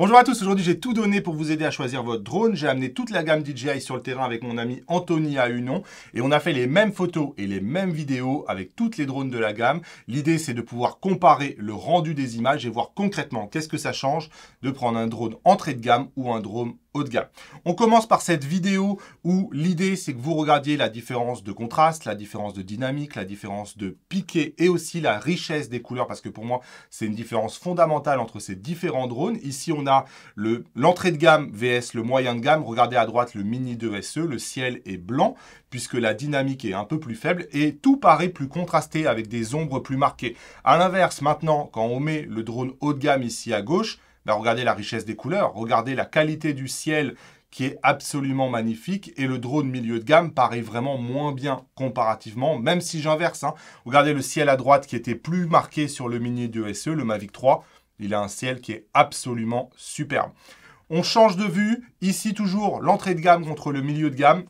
Bonjour à tous, aujourd'hui j'ai tout donné pour vous aider à choisir votre drone. J'ai amené toute la gamme DJI sur le terrain avec mon ami Anthony Unon et on a fait les mêmes photos et les mêmes vidéos avec toutes les drones de la gamme. L'idée c'est de pouvoir comparer le rendu des images et voir concrètement qu'est-ce que ça change de prendre un drone entrée de gamme ou un drone haut de gamme. On commence par cette vidéo où l'idée c'est que vous regardiez la différence de contraste, la différence de dynamique, la différence de piqué et aussi la richesse des couleurs parce que pour moi c'est une différence fondamentale entre ces différents drones. Ici on a l'entrée de gamme VS, le moyen de gamme. Regardez à droite le Mini 2 SE, le ciel est blanc puisque la dynamique est un peu plus faible et tout paraît plus contrasté avec des ombres plus marquées. À l'inverse maintenant quand on met le drone haut de gamme ici à gauche, regardez la richesse des couleurs, regardez la qualité du ciel qui est absolument magnifique et le drone milieu de gamme paraît vraiment moins bien comparativement, même si j'inverse. Hein. Regardez le ciel à droite qui était plus marqué sur le Mini 2 SE, le Mavic 3, il a un ciel qui est absolument superbe. On change de vue, ici toujours l'entrée de gamme contre le milieu de gamme,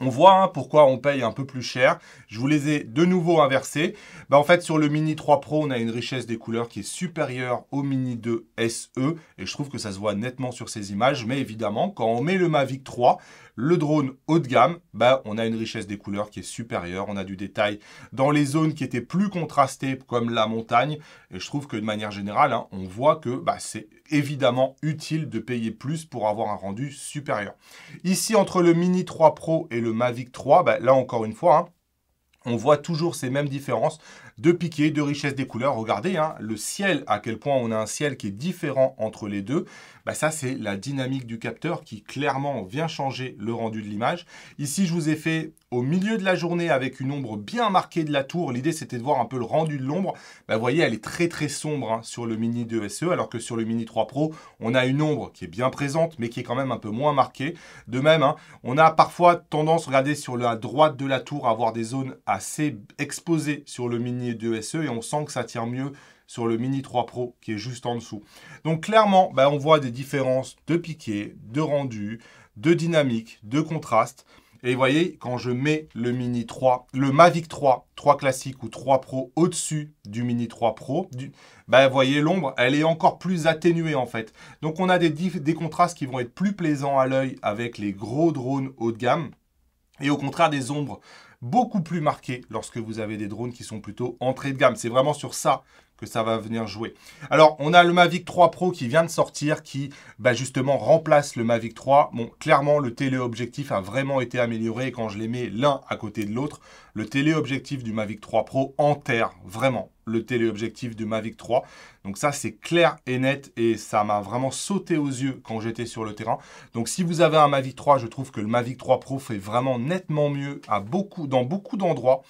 on voit hein, pourquoi on paye un peu plus cher. Je vous les ai de nouveau inversés. Bah, en fait, sur le Mini 3 Pro, on a une richesse des couleurs qui est supérieure au Mini 2 SE. Et je trouve que ça se voit nettement sur ces images. Mais évidemment, quand on met le Mavic 3, le drone haut de gamme, bah, on a une richesse des couleurs qui est supérieure, on a du détail dans les zones qui étaient plus contrastées comme la montagne. Et je trouve que de manière générale, hein, on voit que bah, c'est évidemment utile de payer plus pour avoir un rendu supérieur. Ici, entre le Mini 3 Pro et le Mavic 3, bah, là encore une fois, hein, on voit toujours ces mêmes différences de piqué, de richesse des couleurs. Regardez, hein, le ciel, à quel point on a un ciel qui est différent entre les deux. Bah, ça c'est la dynamique du capteur qui clairement vient changer le rendu de l'image. Ici, je vous ai fait au milieu de la journée avec une ombre bien marquée de la tour. L'idée, c'était de voir un peu le rendu de l'ombre. Bah, vous voyez, elle est très très sombre hein, sur le Mini 2 SE, alors que sur le Mini 3 Pro, on a une ombre qui est bien présente, mais qui est quand même un peu moins marquée. De même, hein, on a parfois tendance, regardez, sur la droite de la tour, à avoir des zones assez exposées sur le Mini 2 SE, et on sent que ça tient mieux sur le Mini 3 Pro qui est juste en dessous. Donc clairement, bah, on voit des différences de piqué, de rendu, de dynamique, de contraste. Et vous voyez, quand je mets le Mini 3, le Mavic 3, 3 classique ou 3 Pro au-dessus du Mini 3 Pro, du, bah, vous voyez, l'ombre, elle est encore plus atténuée en fait. Donc on a des, des contrastes qui vont être plus plaisants à l'œil avec les gros drones haut de gamme. Et au contraire, des ombres beaucoup plus marquées lorsque vous avez des drones qui sont plutôt entrée de gamme. C'est vraiment sur ça que ça va venir jouer. Alors, on a le Mavic 3 Pro qui vient de sortir, qui bah, justement remplace le Mavic 3. Bon, clairement, le téléobjectif a vraiment été amélioré. quand je les mets l'un à côté de l'autre, le téléobjectif du Mavic 3 Pro enterre vraiment le téléobjectif de Mavic 3. Donc ça, c'est clair et net et ça m'a vraiment sauté aux yeux quand j'étais sur le terrain. Donc si vous avez un Mavic 3, je trouve que le Mavic 3 Pro fait vraiment nettement mieux à beaucoup, dans beaucoup d'endroits.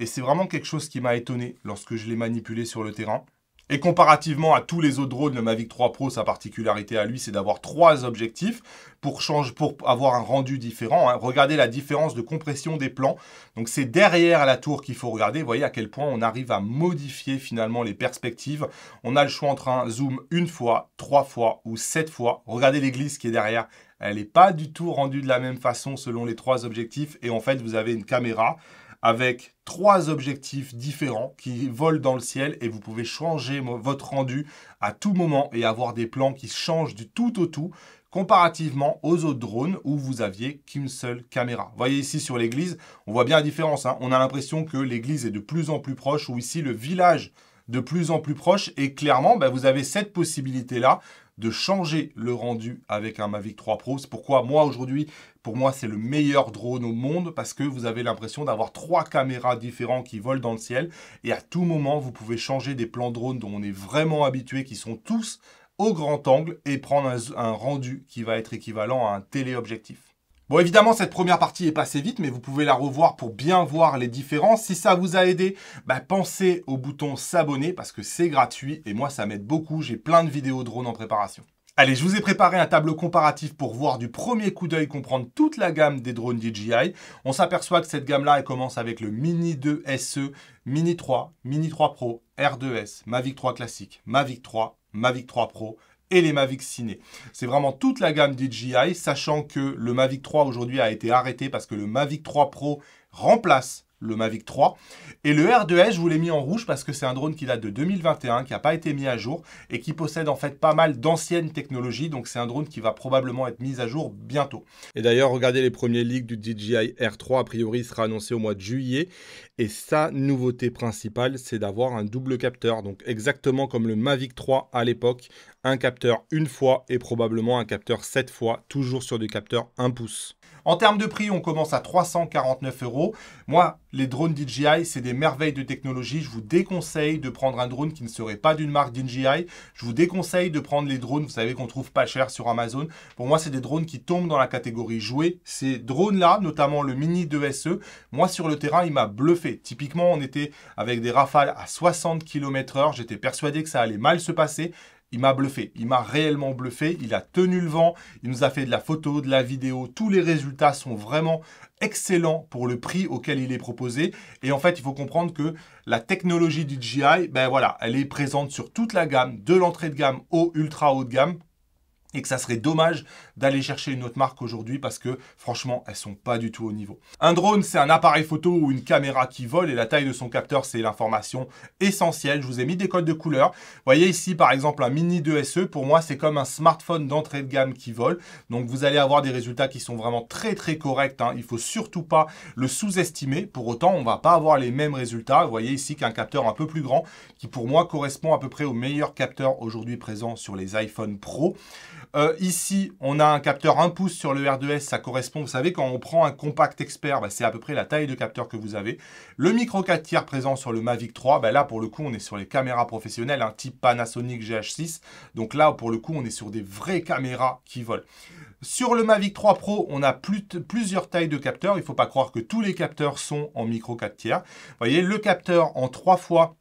Et c'est vraiment quelque chose qui m'a étonné lorsque je l'ai manipulé sur le terrain. Et comparativement à tous les autres drones, le Mavic 3 Pro, sa particularité à lui, c'est d'avoir trois objectifs pour, pour avoir un rendu différent. Hein. Regardez la différence de compression des plans. Donc c'est derrière la tour qu'il faut regarder. Vous voyez à quel point on arrive à modifier finalement les perspectives. On a le choix entre un zoom une fois, trois fois ou sept fois. Regardez l'église qui est derrière. Elle n'est pas du tout rendue de la même façon selon les trois objectifs. Et en fait, vous avez une caméra avec trois objectifs différents qui volent dans le ciel et vous pouvez changer votre rendu à tout moment et avoir des plans qui changent du tout au tout comparativement aux autres drones où vous aviez qu'une seule caméra. Vous voyez ici sur l'église, on voit bien la différence. Hein. On a l'impression que l'église est de plus en plus proche ou ici le village de plus en plus proche et clairement ben, vous avez cette possibilité là de changer le rendu avec un Mavic 3 Pro. C'est pourquoi moi aujourd'hui, pour moi, c'est le meilleur drone au monde parce que vous avez l'impression d'avoir trois caméras différentes qui volent dans le ciel et à tout moment, vous pouvez changer des plans drone dont on est vraiment habitué, qui sont tous au grand angle et prendre un rendu qui va être équivalent à un téléobjectif. Bon, évidemment, cette première partie est passée vite, mais vous pouvez la revoir pour bien voir les différences. Si ça vous a aidé, bah, pensez au bouton s'abonner parce que c'est gratuit et moi, ça m'aide beaucoup. J'ai plein de vidéos drones en préparation. Allez, je vous ai préparé un tableau comparatif pour voir du premier coup d'œil comprendre toute la gamme des drones DJI. On s'aperçoit que cette gamme-là, elle commence avec le Mini 2 SE, Mini 3, Mini 3 Pro, R2S, Mavic 3 classique, Mavic 3, Mavic 3 Pro et les Mavic Ciné. C'est vraiment toute la gamme DJI, sachant que le Mavic 3 aujourd'hui a été arrêté parce que le Mavic 3 Pro remplace le Mavic 3. Et le R2S, je vous l'ai mis en rouge parce que c'est un drone qui date de 2021, qui n'a pas été mis à jour et qui possède en fait pas mal d'anciennes technologies. Donc c'est un drone qui va probablement être mis à jour bientôt. Et d'ailleurs, regardez les premiers leaks du DJI R3. A priori, sera annoncé au mois de juillet. Et sa nouveauté principale, c'est d'avoir un double capteur. Donc exactement comme le Mavic 3 à l'époque, un capteur une fois et probablement un capteur 7 fois, toujours sur du capteur 1 pouce. En termes de prix, on commence à 349 euros. Moi, les drones DJI, c'est des merveilles de technologie. Je vous déconseille de prendre un drone qui ne serait pas d'une marque DJI. Je vous déconseille de prendre les drones, vous savez, qu'on trouve pas cher sur Amazon. Pour moi, c'est des drones qui tombent dans la catégorie jouets. Ces drones-là, notamment le Mini 2SE, moi, sur le terrain, il m'a bluffé. Typiquement, on était avec des rafales à 60 km heure. J'étais persuadé que ça allait mal se passer il m'a bluffé, il m'a réellement bluffé, il a tenu le vent, il nous a fait de la photo, de la vidéo, tous les résultats sont vraiment excellents pour le prix auquel il est proposé. Et en fait, il faut comprendre que la technologie du GI, ben voilà, elle est présente sur toute la gamme, de l'entrée de gamme au ultra haut de gamme, et que ça serait dommage d'aller chercher une autre marque aujourd'hui parce que franchement elles sont pas du tout au niveau. Un drone c'est un appareil photo ou une caméra qui vole et la taille de son capteur c'est l'information essentielle. Je vous ai mis des codes de couleur. Vous voyez ici par exemple un mini 2SE pour moi c'est comme un smartphone d'entrée de gamme qui vole. Donc vous allez avoir des résultats qui sont vraiment très très corrects. Il hein. Il faut surtout pas le sous-estimer. Pour autant on va pas avoir les mêmes résultats. Vous voyez ici qu'un capteur un peu plus grand qui pour moi correspond à peu près au meilleur capteur aujourd'hui présent sur les iPhone Pro. Euh, ici, on a un capteur 1 pouce sur le R2S, ça correspond, vous savez, quand on prend un compact expert, bah, c'est à peu près la taille de capteur que vous avez. Le micro 4 tiers présent sur le Mavic 3, bah, là, pour le coup, on est sur les caméras professionnelles, un hein, type Panasonic GH6. Donc là, pour le coup, on est sur des vraies caméras qui volent. Sur le Mavic 3 Pro, on a plusieurs tailles de capteurs. Il ne faut pas croire que tous les capteurs sont en micro 4 tiers. Vous voyez, le capteur en 3 fois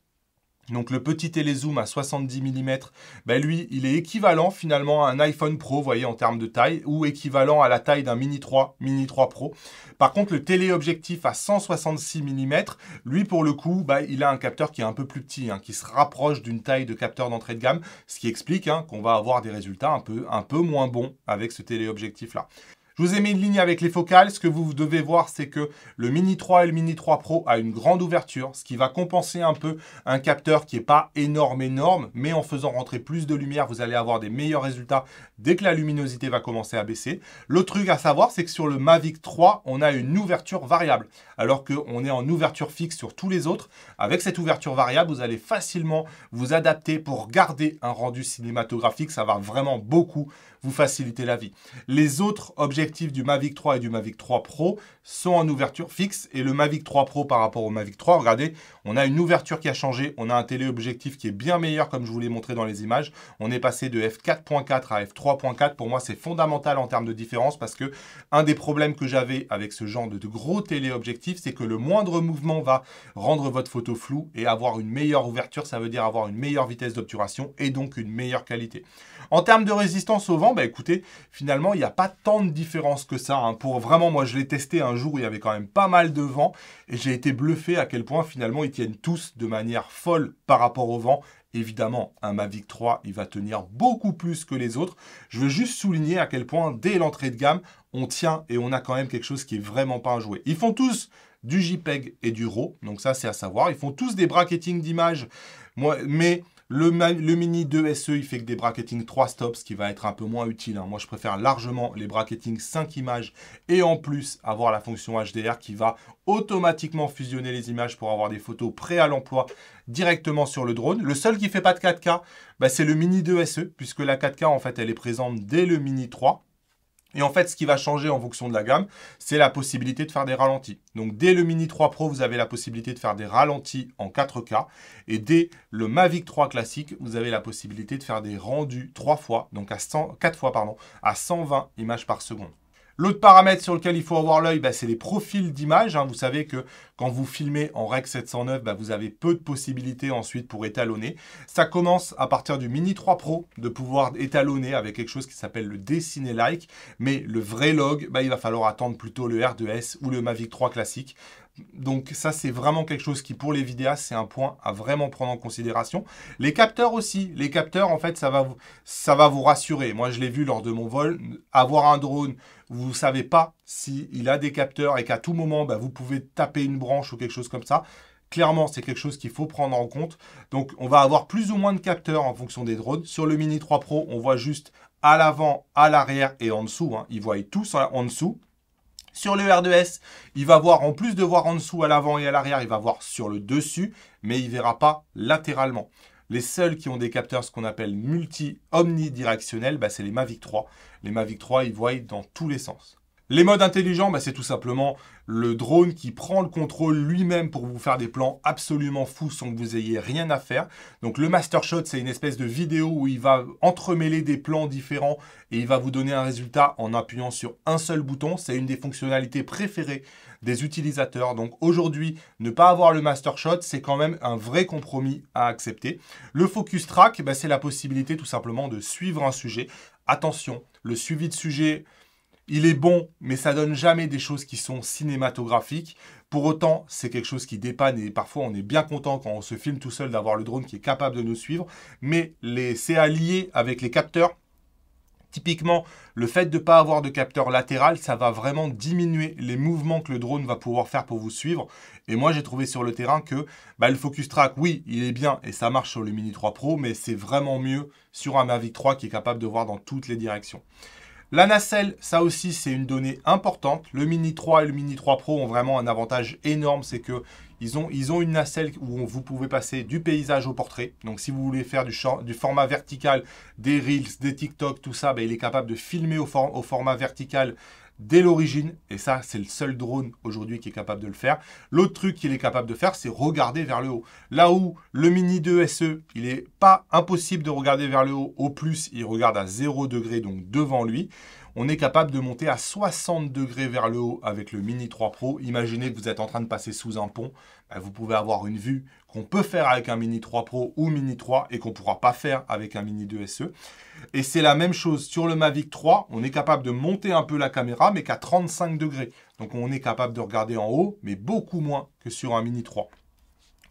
donc le petit télézoom à 70 mm, ben lui, il est équivalent finalement à un iPhone Pro, vous voyez, en termes de taille, ou équivalent à la taille d'un Mini 3, Mini 3 Pro. Par contre, le téléobjectif à 166 mm, lui, pour le coup, ben, il a un capteur qui est un peu plus petit, hein, qui se rapproche d'une taille de capteur d'entrée de gamme, ce qui explique hein, qu'on va avoir des résultats un peu, un peu moins bons avec ce téléobjectif-là. Je vous ai mis une ligne avec les focales. Ce que vous devez voir, c'est que le Mini 3 et le Mini 3 Pro a une grande ouverture, ce qui va compenser un peu un capteur qui n'est pas énorme, énorme, mais en faisant rentrer plus de lumière, vous allez avoir des meilleurs résultats dès que la luminosité va commencer à baisser. Le truc à savoir, c'est que sur le Mavic 3, on a une ouverture variable, alors qu'on est en ouverture fixe sur tous les autres. Avec cette ouverture variable, vous allez facilement vous adapter pour garder un rendu cinématographique. Ça va vraiment beaucoup vous faciliter la vie. Les autres objets du Mavic 3 et du Mavic 3 Pro sont en ouverture fixe. Et le Mavic 3 Pro par rapport au Mavic 3, regardez, on a une ouverture qui a changé. On a un téléobjectif qui est bien meilleur comme je vous l'ai montré dans les images. On est passé de f4.4 à f3.4. Pour moi, c'est fondamental en termes de différence parce que un des problèmes que j'avais avec ce genre de gros téléobjectif, c'est que le moindre mouvement va rendre votre photo floue et avoir une meilleure ouverture, ça veut dire avoir une meilleure vitesse d'obturation et donc une meilleure qualité. En termes de résistance au vent, bah écoutez, finalement, il n'y a pas tant de différence que ça. Hein. Pour vraiment, moi, je l'ai testé un jour où il y avait quand même pas mal de vent et j'ai été bluffé à quel point finalement ils tiennent tous de manière folle par rapport au vent. Évidemment, un Mavic 3, il va tenir beaucoup plus que les autres. Je veux juste souligner à quel point, dès l'entrée de gamme, on tient et on a quand même quelque chose qui est vraiment pas à jouer. Ils font tous du JPEG et du RAW, donc ça c'est à savoir. Ils font tous des bracketing d'images, mais le, mini 2 SE, il fait que des bracketing 3 stops, ce qui va être un peu moins utile. Hein. Moi, je préfère largement les bracketing 5 images et en plus avoir la fonction HDR qui va automatiquement fusionner les images pour avoir des photos prêtes à l'emploi directement sur le drone. Le seul qui ne fait pas de 4K, bah, c'est le mini 2 SE, puisque la 4K, en fait, elle est présente dès le mini 3. Et en fait, ce qui va changer en fonction de la gamme, c'est la possibilité de faire des ralentis. Donc dès le Mini 3 Pro, vous avez la possibilité de faire des ralentis en 4K. Et dès le Mavic 3 classique, vous avez la possibilité de faire des rendus 3 fois, donc à 100, 4 fois, pardon, à 120 images par seconde. L'autre paramètre sur lequel il faut avoir l'œil, bah, c'est les profils d'image. Hein. Vous savez que quand vous filmez en REC 709, bah, vous avez peu de possibilités ensuite pour étalonner. Ça commence à partir du Mini 3 Pro de pouvoir étalonner avec quelque chose qui s'appelle le dessiner like. Mais le vrai log, bah, il va falloir attendre plutôt le R2S ou le Mavic 3 classique. Donc ça, c'est vraiment quelque chose qui, pour les vidéastes, c'est un point à vraiment prendre en considération. Les capteurs aussi. Les capteurs, en fait, ça va vous, ça va vous rassurer. Moi, je l'ai vu lors de mon vol. Avoir un drone, vous ne savez pas s'il il a des capteurs et qu'à tout moment, bah, vous pouvez taper une branche ou quelque chose comme ça. Clairement, c'est quelque chose qu'il faut prendre en compte. Donc, on va avoir plus ou moins de capteurs en fonction des drones. Sur le Mini 3 Pro, on voit juste à l'avant, à l'arrière et en dessous. Hein. Ils voient tous en dessous sur le R2S. Il va voir, en plus de voir en dessous, à l'avant et à l'arrière, il va voir sur le dessus, mais il ne verra pas latéralement. Les seuls qui ont des capteurs, ce qu'on appelle multi-omnidirectionnels, bah, c'est les Mavic 3. Les Mavic 3, ils voient dans tous les sens. Les modes intelligents, bah, c'est tout simplement le drone qui prend le contrôle lui-même pour vous faire des plans absolument fous sans que vous ayez rien à faire. Donc le master shot, c'est une espèce de vidéo où il va entremêler des plans différents et il va vous donner un résultat en appuyant sur un seul bouton. C'est une des fonctionnalités préférées des utilisateurs. Donc aujourd'hui, ne pas avoir le master shot, c'est quand même un vrai compromis à accepter. Le focus track, bah, c'est la possibilité tout simplement de suivre un sujet. Attention, le suivi de sujet il est bon, mais ça donne jamais des choses qui sont cinématographiques. Pour autant, c'est quelque chose qui dépanne et parfois on est bien content quand on se filme tout seul d'avoir le drone qui est capable de nous suivre. Mais les allié avec les capteurs, Typiquement, le fait de ne pas avoir de capteur latéral, ça va vraiment diminuer les mouvements que le drone va pouvoir faire pour vous suivre. Et moi, j'ai trouvé sur le terrain que bah, le Focus Track, oui, il est bien et ça marche sur le Mini 3 Pro, mais c'est vraiment mieux sur un Mavic 3 qui est capable de voir dans toutes les directions. La nacelle, ça aussi, c'est une donnée importante. Le Mini 3 et le Mini 3 Pro ont vraiment un avantage énorme, c'est que ils ont, ils ont une nacelle où vous pouvez passer du paysage au portrait. Donc, si vous voulez faire du, champ, du format vertical, des Reels, des TikTok, tout ça, ben, il est capable de filmer au format vertical dès l'origine. Et ça, c'est le seul drone aujourd'hui qui est capable de le faire. L'autre truc qu'il est capable de faire, c'est regarder vers le haut. Là où le Mini 2 SE, il n'est pas impossible de regarder vers le haut. Au plus, il regarde à 0 degré, donc devant lui on est capable de monter à 60 degrés vers le haut avec le Mini 3 Pro. Imaginez que vous êtes en train de passer sous un pont, ben, vous pouvez avoir une vue qu'on peut faire avec un Mini 3 Pro ou Mini 3 et qu'on ne pourra pas faire avec un Mini 2 SE. Et c'est la même chose sur le Mavic 3, on est capable de monter un peu la caméra mais qu'à 35 degrés. Donc on est capable de regarder en haut mais beaucoup moins que sur un Mini 3.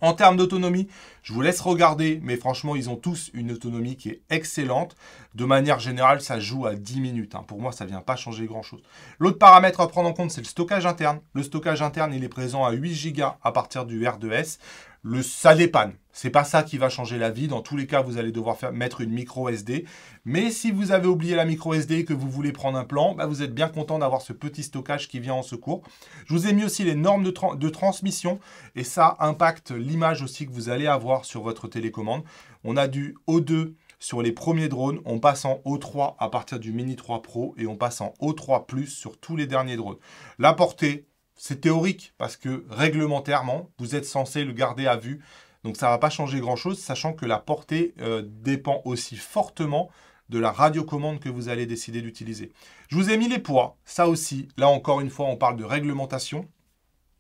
En termes d'autonomie, je vous laisse regarder, mais franchement, ils ont tous une autonomie qui est excellente. De manière générale, ça joue à 10 minutes. Hein. Pour moi, ça ne vient pas changer grand-chose. L'autre paramètre à prendre en compte, c'est le stockage interne. Le stockage interne, il est présent à 8 Go à partir du R2S le, ça dépanne. C'est pas ça qui va changer la vie. Dans tous les cas, vous allez devoir mettre une micro SD. Mais si vous avez oublié la micro SD et que vous voulez prendre un plan, bah, vous êtes bien content d'avoir ce petit stockage qui vient en secours. Je vous ai mis aussi les normes de, de transmission et ça impacte l'image aussi que vous allez avoir sur votre télécommande. On a du O2 sur les premiers drones, on passe en O3 à partir du Mini 3 Pro et on passe en O3 Plus sur tous les derniers drones. La portée, c'est théorique parce que réglementairement, vous êtes censé le garder à vue. Donc ça ne va pas changer grand-chose, sachant que la portée euh, dépend aussi fortement de la radiocommande que vous allez décider d'utiliser. Je vous ai mis les poids, ça aussi, là encore une fois, on parle de réglementation.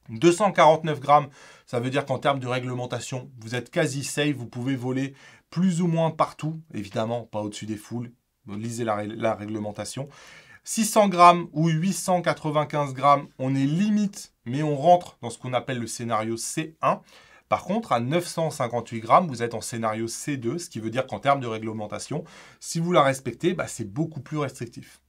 249 grammes, ça veut dire qu'en termes de réglementation, vous êtes quasi safe, vous pouvez voler plus ou moins partout, évidemment, pas au-dessus des foules, lisez la réglementation. 600 grammes ou 895 grammes, on est limite, mais on rentre dans ce qu'on appelle le scénario C1. Par contre, à 958 grammes, vous êtes en scénario C2, ce qui veut dire qu'en termes de réglementation, si vous la respectez, bah, c'est beaucoup plus restrictif.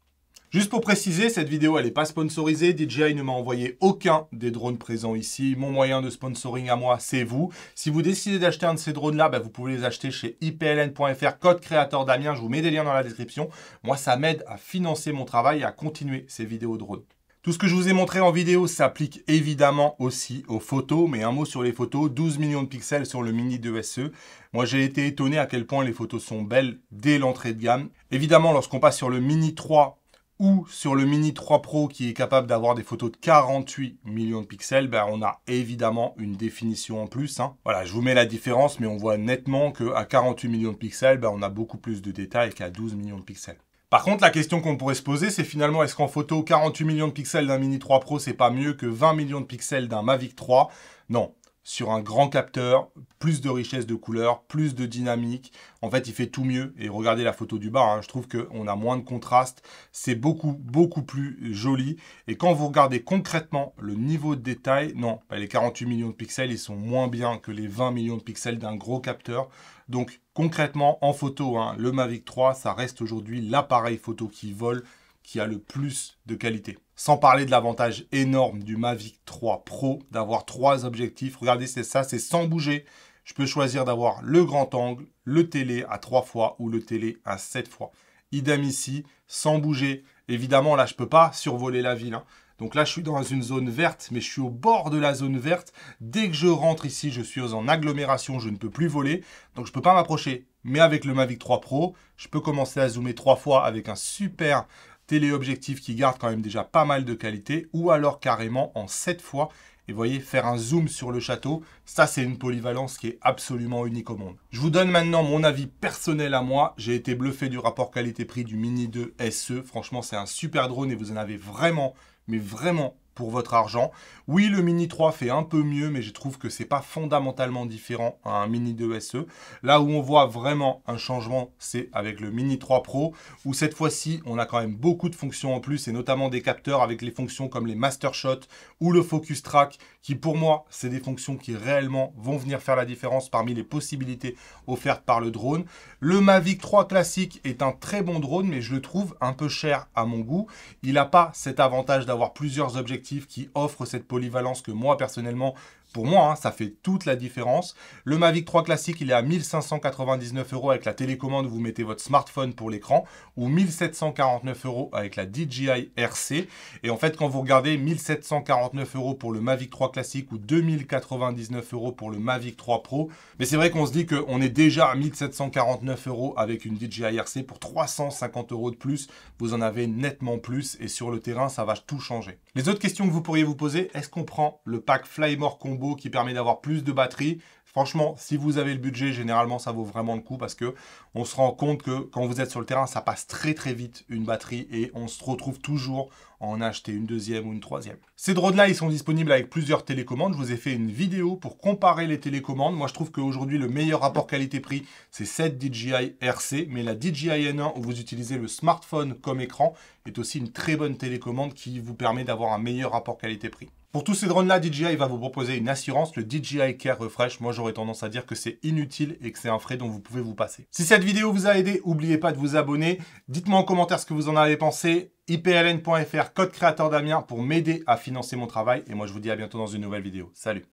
Juste pour préciser, cette vidéo elle n'est pas sponsorisée, DJI ne m'a envoyé aucun des drones présents ici. Mon moyen de sponsoring à moi, c'est vous. Si vous décidez d'acheter un de ces drones là, bah, vous pouvez les acheter chez ipln.fr, code créateur Damien, je vous mets des liens dans la description. Moi ça m'aide à financer mon travail et à continuer ces vidéos drones. Tout ce que je vous ai montré en vidéo s'applique évidemment aussi aux photos, mais un mot sur les photos, 12 millions de pixels sur le mini 2SE. Moi j'ai été étonné à quel point les photos sont belles dès l'entrée de gamme. Évidemment lorsqu'on passe sur le mini 3, ou sur le Mini 3 Pro qui est capable d'avoir des photos de 48 millions de pixels, ben on a évidemment une définition en plus. Hein. Voilà, je vous mets la différence, mais on voit nettement qu'à 48 millions de pixels, ben, on a beaucoup plus de détails qu'à 12 millions de pixels. Par contre, la question qu'on pourrait se poser, c'est finalement est-ce qu'en photo 48 millions de pixels d'un Mini 3 Pro, c'est pas mieux que 20 millions de pixels d'un Mavic 3 Non, sur un grand capteur, plus de richesse de couleurs, plus de dynamique. En fait, il fait tout mieux. Et regardez la photo du bas, hein. je trouve qu'on a moins de contraste. C'est beaucoup, beaucoup plus joli. Et quand vous regardez concrètement le niveau de détail, non, bah, les 48 millions de pixels, ils sont moins bien que les 20 millions de pixels d'un gros capteur. Donc concrètement, en photo, hein, le Mavic 3, ça reste aujourd'hui l'appareil photo qui vole qui a le plus de qualité. Sans parler de l'avantage énorme du Mavic 3 Pro d'avoir trois objectifs. Regardez, c'est ça, c'est sans bouger. Je peux choisir d'avoir le grand angle, le télé à trois fois ou le télé à 7 fois. Idem ici, sans bouger. Évidemment, là, je ne peux pas survoler la ville. Hein. Donc là, je suis dans une zone verte, mais je suis au bord de la zone verte. Dès que je rentre ici, je suis en agglomération, je ne peux plus voler. Donc je ne peux pas m'approcher. Mais avec le Mavic 3 Pro, je peux commencer à zoomer trois fois avec un super téléobjectif qui garde quand même déjà pas mal de qualité, ou alors carrément en 7 fois. Et voyez, faire un zoom sur le château, ça c'est une polyvalence qui est absolument unique au monde. Je vous donne maintenant mon avis personnel à moi. J'ai été bluffé du rapport qualité-prix du Mini 2 SE. Franchement, c'est un super drone et vous en avez vraiment, mais vraiment votre argent. Oui, le Mini 3 fait un peu mieux, mais je trouve que c'est pas fondamentalement différent à un Mini 2 SE. Là où on voit vraiment un changement, c'est avec le Mini 3 Pro, où cette fois-ci, on a quand même beaucoup de fonctions en plus, et notamment des capteurs avec les fonctions comme les Master Shot ou le Focus Track, qui pour moi, c'est des fonctions qui réellement vont venir faire la différence parmi les possibilités offertes par le drone. Le Mavic 3 classique est un très bon drone, mais je le trouve un peu cher à mon goût. Il n'a pas cet avantage d'avoir plusieurs objectifs qui offre cette polyvalence que moi personnellement pour moi, hein, ça fait toute la différence. Le Mavic 3 classique, il est à 1599 euros avec la télécommande où vous mettez votre smartphone pour l'écran, ou 1749 euros avec la DJI RC. Et en fait, quand vous regardez 1749 euros pour le Mavic 3 classique ou 2099 euros pour le Mavic 3 Pro, mais c'est vrai qu'on se dit qu'on est déjà à 1749 euros avec une DJI RC pour 350 euros de plus. Vous en avez nettement plus et sur le terrain, ça va tout changer. Les autres questions que vous pourriez vous poser, est-ce qu'on prend le pack Flymore Combo qui permet d'avoir plus de batterie. Franchement, si vous avez le budget, généralement, ça vaut vraiment le coup parce que on se rend compte que quand vous êtes sur le terrain, ça passe très très vite une batterie et on se retrouve toujours à en acheter une deuxième ou une troisième. Ces drones-là, ils sont disponibles avec plusieurs télécommandes. Je vous ai fait une vidéo pour comparer les télécommandes. Moi, je trouve qu'aujourd'hui, le meilleur rapport qualité-prix, c'est cette DJI RC, mais la DJI N1 où vous utilisez le smartphone comme écran est aussi une très bonne télécommande qui vous permet d'avoir un meilleur rapport qualité-prix. Pour tous ces drones-là, DJI va vous proposer une assurance, le DJI Care Refresh. Moi, j'aurais tendance à dire que c'est inutile et que c'est un frais dont vous pouvez vous passer. Si cette vidéo vous a aidé, n'oubliez pas de vous abonner. Dites-moi en commentaire ce que vous en avez pensé. ipln.fr, code créateur Damien, pour m'aider à financer mon travail. Et moi, je vous dis à bientôt dans une nouvelle vidéo. Salut